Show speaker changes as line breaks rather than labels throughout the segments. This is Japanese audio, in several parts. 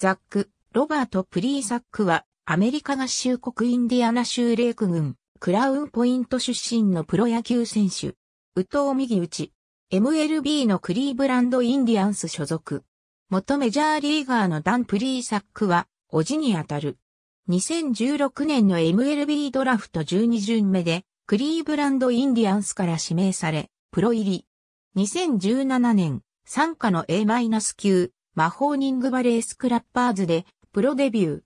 ザック、ロバート・プリーサッ
クは、アメリカ合衆国インディアナ州レーク郡、クラウンポイント出身のプロ野球選手。宇藤右打ち。MLB のクリーブランドインディアンス所属。元メジャーリーガーのダン・プリーサックは、おじにあたる。2016年の MLB ドラフト12巡目で、クリーブランドインディアンスから指名され、プロ入り。2017年、参加の A- 9マホーニングバレースクラッパーズでプロデビュー。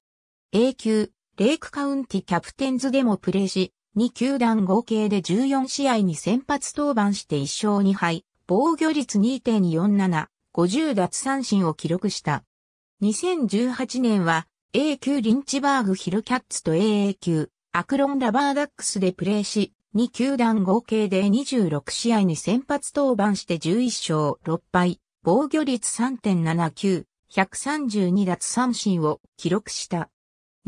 A 級、レイクカウンティキャプテンズでもプレーし、2球団合計で14試合に先発登板して1勝2敗、防御率2.47、50奪三振を記録した。2018年は A 級リンチバーグヒルキャッツと AA 級アクロンラバーダックスでプレーし、2球団合計で26試合に先発登板して11勝6敗、防御率3.79、132奪三振を記録した。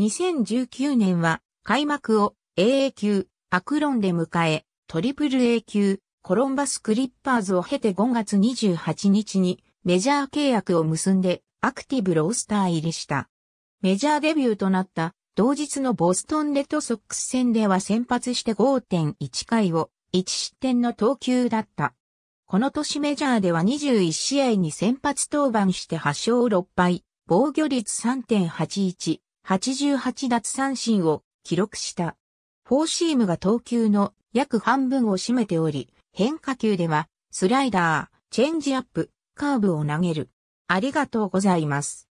2019年は開幕を AA 級、アクロンで迎え、トリプル A 級、コロンバスクリッパーズを経て5月28日にメジャー契約を結んでアクティブロースター入りした。メジャーデビューとなった同日のボストンレッドソックス戦では先発して5.1回を1失点の投球だった。この年メジャーでは21試合に先発登板して8勝6敗、防御率3.81、88奪三振を記録した。フォーシームが投球の約半分を占めており、変化球では、スライダー、チェンジアップ、カーブ
を投げる。ありがとうございます。